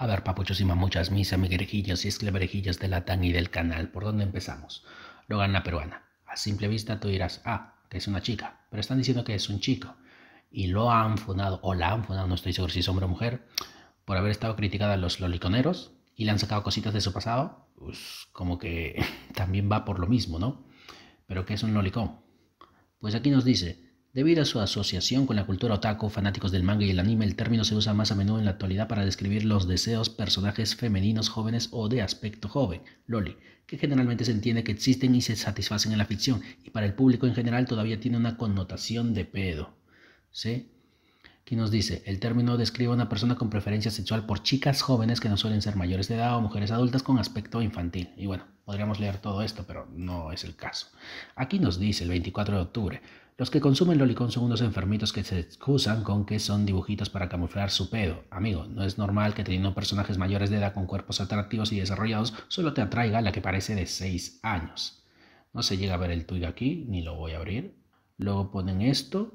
A ver, papuchos y mamuchas, mis amiguerejillos y esclaverejillos de la TAN y del canal, ¿por dónde empezamos? gana peruana. A simple vista tú dirás, ah, que es una chica, pero están diciendo que es un chico. Y lo han funado, o la han funado, no estoy seguro si es hombre o mujer, por haber estado criticada a los loliconeros y le han sacado cositas de su pasado, pues como que también va por lo mismo, ¿no? Pero que es un lolicón. Pues aquí nos dice, Debido a su asociación con la cultura otaku, fanáticos del manga y el anime, el término se usa más a menudo en la actualidad para describir los deseos personajes femeninos jóvenes o de aspecto joven, loli, que generalmente se entiende que existen y se satisfacen en la ficción, y para el público en general todavía tiene una connotación de pedo. ¿Sí? Aquí nos dice, el término describe a una persona con preferencia sexual por chicas jóvenes que no suelen ser mayores de edad o mujeres adultas con aspecto infantil. Y bueno, podríamos leer todo esto, pero no es el caso. Aquí nos dice el 24 de octubre, los que consumen lolicón son unos enfermitos que se excusan con que son dibujitos para camuflar su pedo. Amigo, no es normal que teniendo personajes mayores de edad con cuerpos atractivos y desarrollados solo te atraiga la que parece de 6 años. No se llega a ver el tuyo aquí, ni lo voy a abrir. Luego ponen esto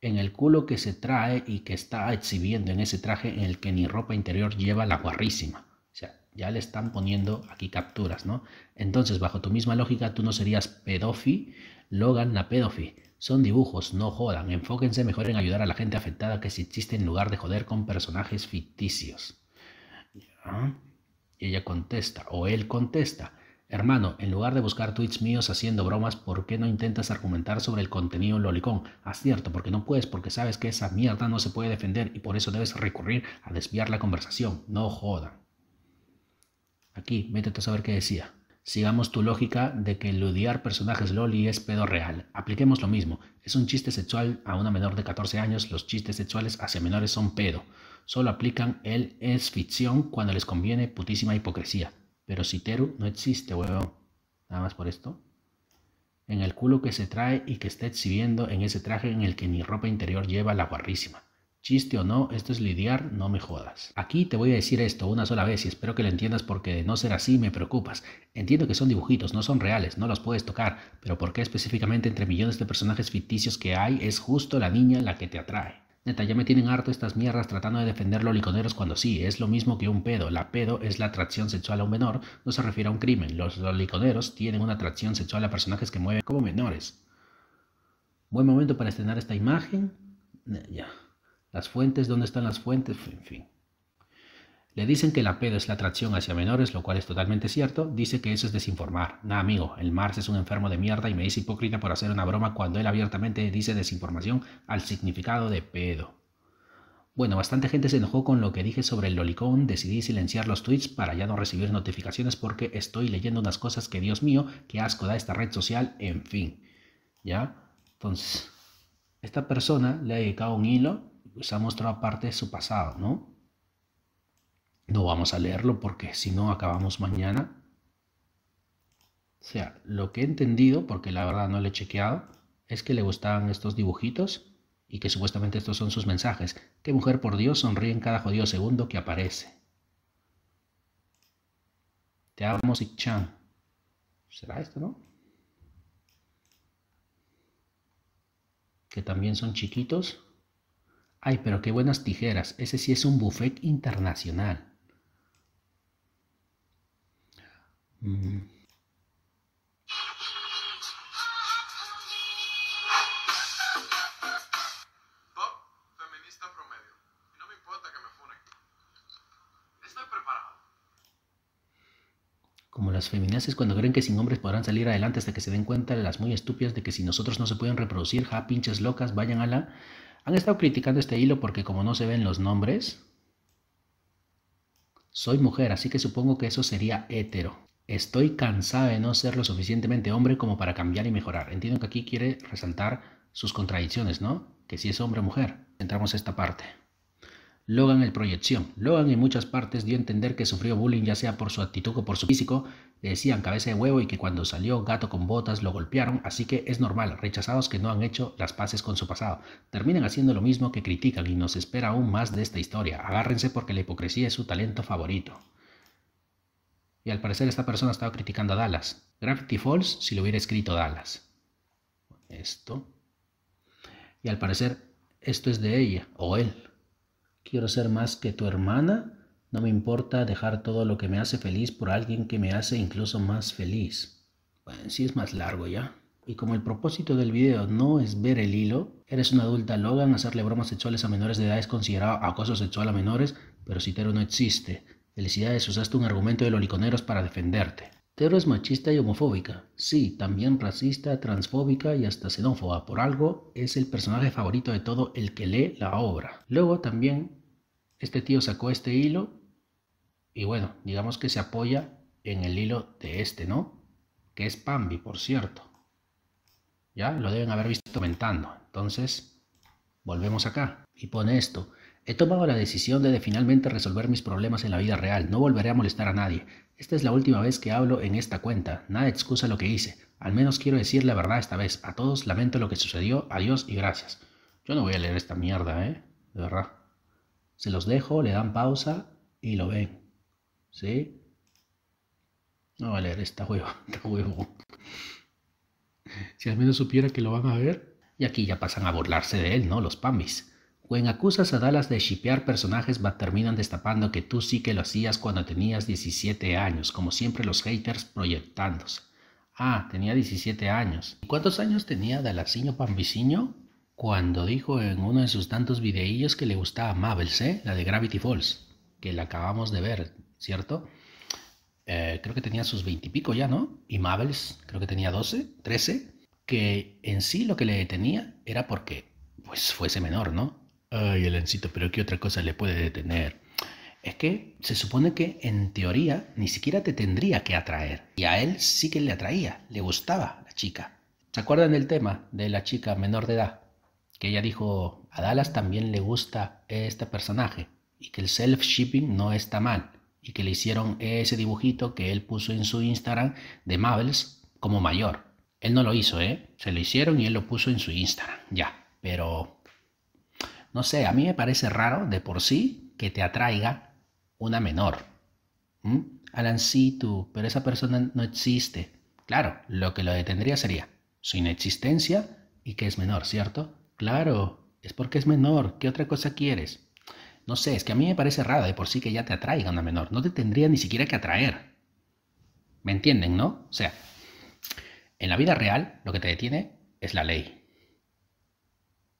en el culo que se trae y que está exhibiendo en ese traje en el que ni ropa interior lleva la guarrísima. O sea, ya le están poniendo aquí capturas, ¿no? Entonces, bajo tu misma lógica, tú no serías pedofi, Logan la pedofi son dibujos, no jodan. Enfóquense mejor en ayudar a la gente afectada que si existe en lugar de joder con personajes ficticios. Y ella contesta, o él contesta. Hermano, en lugar de buscar tweets míos haciendo bromas, ¿por qué no intentas argumentar sobre el contenido en lolicón? Acierto, porque no puedes, porque sabes que esa mierda no se puede defender y por eso debes recurrir a desviar la conversación. No jodan. Aquí, métete a saber qué decía. Sigamos tu lógica de que ludiar personajes loli es pedo real. Apliquemos lo mismo. Es un chiste sexual a una menor de 14 años. Los chistes sexuales hacia menores son pedo. Solo aplican el es ficción cuando les conviene putísima hipocresía. Pero Teru no existe, huevón. Nada más por esto. En el culo que se trae y que está exhibiendo en ese traje en el que ni ropa interior lleva la guarrísima. Chiste o no, esto es lidiar, no me jodas. Aquí te voy a decir esto una sola vez y espero que lo entiendas porque de no ser así me preocupas. Entiendo que son dibujitos, no son reales, no los puedes tocar, pero ¿por qué específicamente entre millones de personajes ficticios que hay es justo la niña la que te atrae? Neta, ya me tienen harto estas mierdas tratando de defender los liconeros cuando sí, es lo mismo que un pedo. La pedo es la atracción sexual a un menor, no se refiere a un crimen. Los, liconeros tienen una atracción sexual a personajes que mueven como menores. Buen momento para estrenar esta imagen. Ya. Las fuentes, ¿dónde están las fuentes? En fin. Le dicen que la pedo es la atracción hacia menores, lo cual es totalmente cierto. Dice que eso es desinformar. Nah, amigo, el Mars es un enfermo de mierda y me dice hipócrita por hacer una broma cuando él abiertamente dice desinformación al significado de pedo. Bueno, bastante gente se enojó con lo que dije sobre el lolicón. Decidí silenciar los tweets para ya no recibir notificaciones porque estoy leyendo unas cosas que, Dios mío, qué asco da esta red social, en fin. ¿Ya? Entonces, esta persona le ha dedicado un hilo se ha mostrado parte de su pasado, ¿no? No vamos a leerlo porque si no acabamos mañana. O sea, lo que he entendido, porque la verdad no lo he chequeado, es que le gustaban estos dibujitos y que supuestamente estos son sus mensajes. ¿Qué mujer por Dios sonríe en cada jodido segundo que aparece? Te amo, Sik-chan. ¿Será esto, no? Que también son chiquitos. Ay, pero qué buenas tijeras. Ese sí es un buffet internacional. preparado. como las feminaces cuando creen que sin hombres podrán salir adelante hasta que se den cuenta de las muy estúpidas de que si nosotros no se pueden reproducir, ja, pinches locas, vayan a la han estado criticando este hilo porque como no se ven los nombres, soy mujer, así que supongo que eso sería hetero. Estoy cansada de no ser lo suficientemente hombre como para cambiar y mejorar. Entiendo que aquí quiere resaltar sus contradicciones, ¿no? Que si es hombre o mujer. Entramos a esta parte. Logan el proyección. Logan en muchas partes dio a entender que sufrió bullying ya sea por su actitud o por su físico decían cabeza de huevo y que cuando salió gato con botas lo golpearon, así que es normal, rechazados que no han hecho las paces con su pasado. Terminan haciendo lo mismo que critican y nos espera aún más de esta historia. Agárrense porque la hipocresía es su talento favorito. Y al parecer esta persona estaba criticando a Dallas. Gravity Falls si lo hubiera escrito Dallas. Esto. Y al parecer esto es de ella o él. Quiero ser más que tu hermana no me importa dejar todo lo que me hace feliz por alguien que me hace incluso más feliz. Bueno, sí es más largo ya. Y como el propósito del video no es ver el hilo, eres una adulta Logan, hacerle bromas sexuales a menores de edad es considerado acoso sexual a menores, pero si Tero no existe. Felicidades, usaste un argumento de los liconeros para defenderte. Tero es machista y homofóbica. Sí, también racista, transfóbica y hasta xenófoba. Por algo es el personaje favorito de todo el que lee la obra. Luego también este tío sacó este hilo y bueno, digamos que se apoya en el hilo de este, ¿no? Que es Pambi, por cierto. Ya lo deben haber visto mentando. Entonces, volvemos acá y pone esto. He tomado la decisión de, de, finalmente resolver mis problemas en la vida real. No volveré a molestar a nadie. Esta es la última vez que hablo en esta cuenta. Nada excusa lo que hice. Al menos quiero decir la verdad esta vez. A todos lamento lo que sucedió. Adiós y gracias. Yo no voy a leer esta mierda, ¿eh? De verdad. Se los dejo, le dan pausa y lo ven. ¿Sí? No va a leer esta huevo, esta huevo. Si al menos supiera que lo van a ver. Y aquí ya pasan a burlarse de él, ¿no? Los pambis. Cuando acusas a Dallas de shipear personajes, va terminan destapando que tú sí que lo hacías cuando tenías 17 años, como siempre los haters proyectándose. Ah, tenía 17 años. ¿Y cuántos años tenía Dalasiño Pambiciño? Cuando dijo en uno de sus tantos videillos que le gustaba Mabel, ¿eh? La de Gravity Falls, que la acabamos de ver. ¿cierto? Eh, creo que tenía sus veintipico ya, ¿no? Y Mabels creo que tenía 12, 13, que en sí lo que le detenía era porque, pues, fuese menor, ¿no? Ay, Elencito, pero ¿qué otra cosa le puede detener? Es que se supone que en teoría ni siquiera te tendría que atraer. Y a él sí que le atraía, le gustaba la chica. ¿Se acuerdan del tema de la chica menor de edad? Que ella dijo, a Dallas también le gusta este personaje y que el self-shipping no está mal y que le hicieron ese dibujito que él puso en su Instagram de Mabels como mayor. Él no lo hizo, ¿eh? Se lo hicieron y él lo puso en su Instagram, ya. Pero, no sé, a mí me parece raro de por sí que te atraiga una menor. ¿Mm? Alan, sí, tú, pero esa persona no existe. Claro, lo que lo detendría sería su inexistencia y que es menor, ¿cierto? Claro, es porque es menor. ¿Qué otra cosa quieres? No sé, es que a mí me parece raro de por sí que ya te atraiga una menor. No te tendría ni siquiera que atraer. ¿Me entienden, no? O sea, en la vida real lo que te detiene es la ley.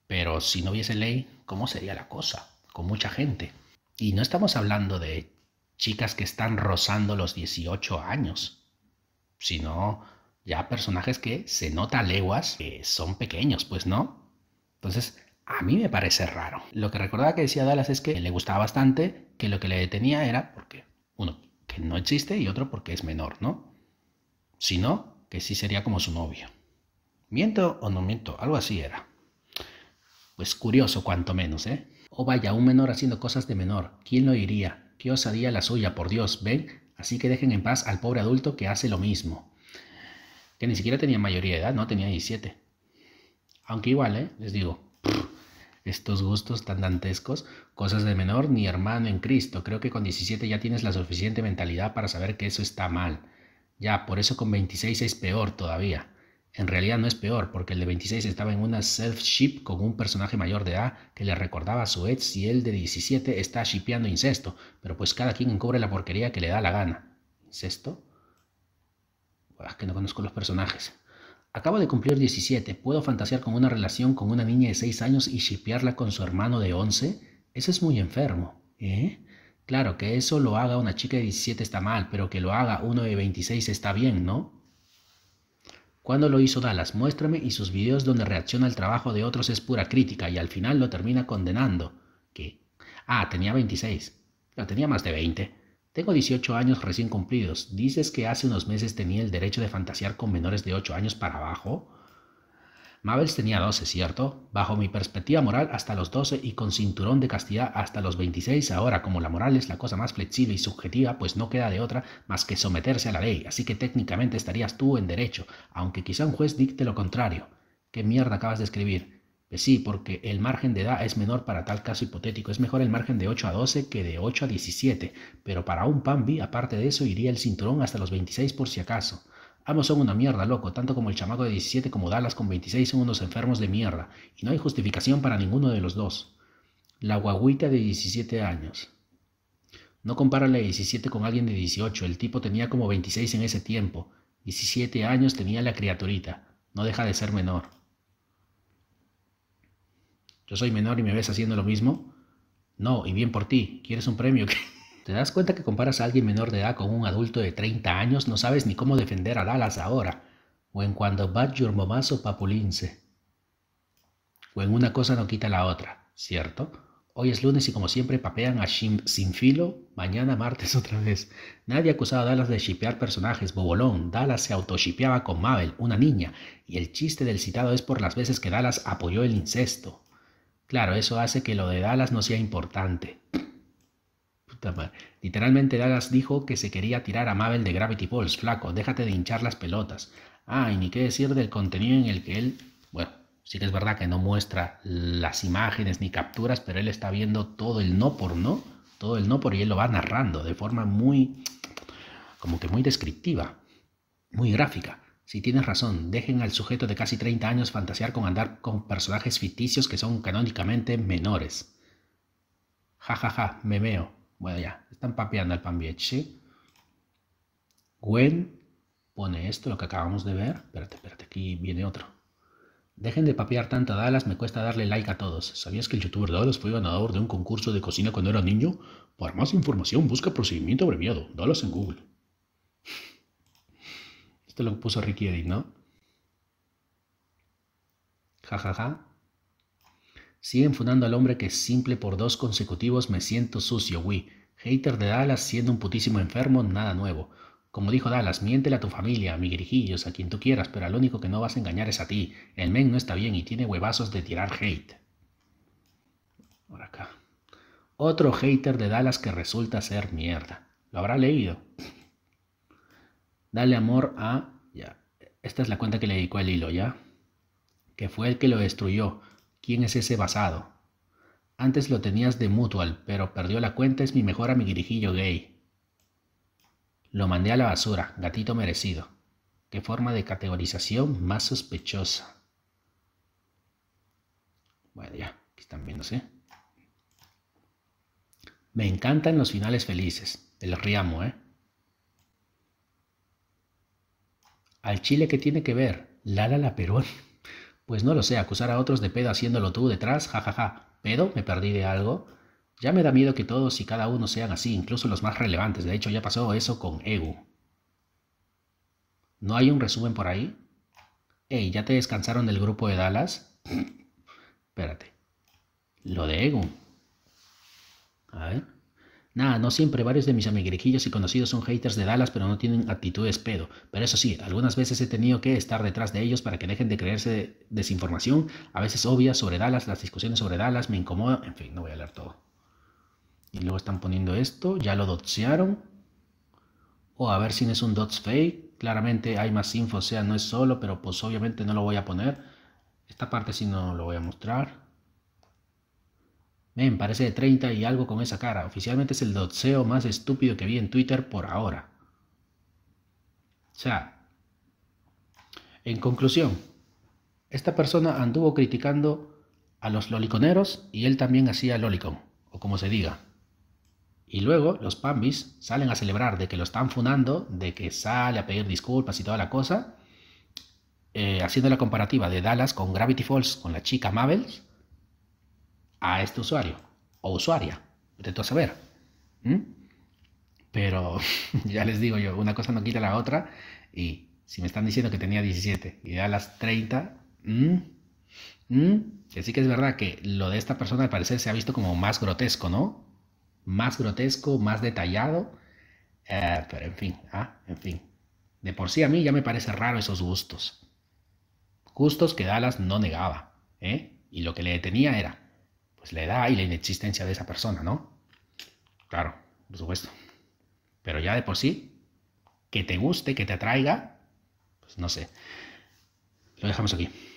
Pero si no hubiese ley, ¿cómo sería la cosa? Con mucha gente. Y no estamos hablando de chicas que están rozando los 18 años, sino ya personajes que se nota leguas que son pequeños, pues no. Entonces, a mí me parece raro. Lo que recordaba que decía Dallas es que le gustaba bastante, que lo que le detenía era porque, uno, que no existe y otro porque es menor, ¿no? Si no, que sí sería como su novio. ¿Miento o no miento? Algo así era. Pues curioso, cuanto menos, ¿eh? O vaya, un menor haciendo cosas de menor. ¿Quién lo diría? ¿Qué osadía la suya, por Dios? ¿Ven? Así que dejen en paz al pobre adulto que hace lo mismo. Que ni siquiera tenía mayoría de edad, no tenía 17. Aunque igual, ¿eh? Les digo, estos gustos tan dantescos, cosas de menor ni hermano en Cristo. Creo que con 17 ya tienes la suficiente mentalidad para saber que eso está mal. Ya, por eso con 26 es peor todavía. En realidad no es peor, porque el de 26 estaba en una self-ship con un personaje mayor de edad que le recordaba a su ex y el de 17 está shipeando incesto, pero pues cada quien encubre la porquería que le da la gana. ¿Incesto? Pues, es que no conozco los personajes. Acabo de cumplir 17. ¿Puedo fantasear con una relación con una niña de 6 años y shipearla con su hermano de 11? Ese es muy enfermo. ¿Eh? Claro, que eso lo haga una chica de 17 está mal, pero que lo haga uno de 26 está bien, ¿no? ¿Cuándo lo hizo Dallas? Muéstrame y sus videos donde reacciona al trabajo de otros es pura crítica y al final lo termina condenando. ¿Qué? Ah, tenía 26. No, tenía más de 20. Tengo 18 años recién cumplidos. ¿Dices que hace unos meses tenía el derecho de fantasear con menores de 8 años para abajo? Mabels tenía 12, ¿cierto? Bajo mi perspectiva moral hasta los 12 y con cinturón de castidad hasta los 26. Ahora, como la moral es la cosa más flexible y subjetiva, pues no queda de otra más que someterse a la ley. Así que técnicamente estarías tú en derecho, aunque quizá un juez dicte lo contrario. ¿Qué mierda acabas de escribir? sí, porque el margen de edad es menor para tal caso hipotético. Es mejor el margen de 8 a 12 que de 8 a 17. Pero para un Pambi, aparte de eso, iría el cinturón hasta los 26 por si acaso. Ambos son una mierda, loco, tanto como el chamaco de 17 como Dallas con 26 son unos enfermos de mierda, y no hay justificación para ninguno de los dos. La guaguita de 17 años. No compara la de 17 con alguien de 18, el tipo tenía como 26 en ese tiempo. 17 años tenía la criaturita, no deja de ser menor yo soy menor y me ves haciendo lo mismo. No, y bien por ti, quieres un premio. ¿Te das cuenta que comparas a alguien menor de edad con un adulto de 30 años? No sabes ni cómo defender a Dallas ahora. O en cuando bat your momazo papulince. O en una cosa no quita la otra, ¿cierto? Hoy es lunes y como siempre papean a Shim sin filo, mañana martes otra vez. Nadie acusaba a Dallas de shipear personajes, bobolón. Dallas se autoshipeaba con Mabel, una niña, y el chiste del citado es por las veces que Dallas apoyó el incesto. Claro, eso hace que lo de Dallas no sea importante. Literalmente Dallas dijo que se quería tirar a Mabel de Gravity Falls. flaco, déjate de hinchar las pelotas. Ah, y ni qué decir del contenido en el que él, bueno, sí que es verdad que no muestra las imágenes ni capturas, pero él está viendo todo el no por no, todo el no por y él lo va narrando de forma muy, como que muy descriptiva, muy gráfica. Si tienes razón, dejen al sujeto de casi 30 años fantasear con andar con personajes ficticios que son canónicamente menores. Ja, ja, ja, memeo. Bueno, ya, están papeando al vieche. Gwen pone esto, lo que acabamos de ver. Espérate, espérate, aquí viene otro. Dejen de papear tanta a Dallas, me cuesta darle like a todos. ¿Sabías que el youtuber Dallas fue ganador de un concurso de cocina cuando era niño? Para más información, busca procedimiento abreviado. Dallas en Google. Esto lo puso Ricky Eddy, ¿no? Ja, ja, ja. Siguen fundando al hombre que simple por dos consecutivos me siento sucio, Wii. Hater de Dallas siendo un putísimo enfermo, nada nuevo. Como dijo Dallas, miéntele a tu familia, a grijillos, a quien tú quieras, pero al único que no vas a engañar es a ti. El men no está bien y tiene huevazos de tirar hate. Ahora acá. Otro hater de Dallas que resulta ser mierda. ¿Lo habrá leído? Dale amor a... Ya. Esta es la cuenta que le dedicó el hilo, ¿ya? Que fue el que lo destruyó. ¿Quién es ese basado? Antes lo tenías de mutual, pero perdió la cuenta, es mi mejor amiguirijillo gay. Lo mandé a la basura, gatito merecido. Qué forma de categorización más sospechosa. Bueno, ya, aquí están viéndose. Me encantan los finales felices. El riamo, ¿eh? ¿Al Chile qué tiene que ver? Lala la Perón. Pues no lo sé, acusar a otros de pedo haciéndolo tú detrás, jajaja. Ja, ¿Pedo? ¿Me perdí de algo? Ya me da miedo que todos y cada uno sean así, incluso los más relevantes. De hecho, ya pasó eso con Ego. ¿No hay un resumen por ahí? Ey, ¿ya te descansaron del grupo de Dallas? Espérate. Lo de Ego. A ver. Nada, no siempre. Varios de mis amigrejillos y conocidos son haters de Dallas, pero no tienen actitudes pedo. Pero eso sí, algunas veces he tenido que estar detrás de ellos para que dejen de creerse desinformación, a veces obvia, sobre Dallas. Las discusiones sobre Dallas me incomoda, En fin, no voy a leer todo. Y luego están poniendo esto. Ya lo dotsearon. O oh, a ver si no es un dots fake. Claramente hay más info, o sea, no es solo, pero pues obviamente no lo voy a poner. Esta parte sí no lo voy a mostrar. Men, parece de 30 y algo con esa cara. Oficialmente es el doceo más estúpido que vi en Twitter por ahora. O sea, en conclusión, esta persona anduvo criticando a los loliconeros y él también hacía lolicon, o como se diga. Y luego los pambis salen a celebrar de que lo están funando, de que sale a pedir disculpas y toda la cosa, eh, haciendo la comparativa de Dallas con Gravity Falls con la chica Mabel a este usuario o usuaria. De todo saber. Pero ya les digo yo, una cosa no quita la otra. Y si me están diciendo que tenía 17 y ya las 30, sí que es verdad que lo de esta persona al parecer se ha visto como más grotesco, ¿no? Más grotesco, más detallado. Eh, pero en fin, ah, en fin. De por sí a mí ya me parece raro esos gustos. Gustos que Dallas no negaba, ¿eh? Y lo que le detenía era pues, la edad y la inexistencia de esa persona, ¿no? Claro, por supuesto. Pero ya de por sí, que te guste, que te atraiga, pues no sé. Lo dejamos aquí.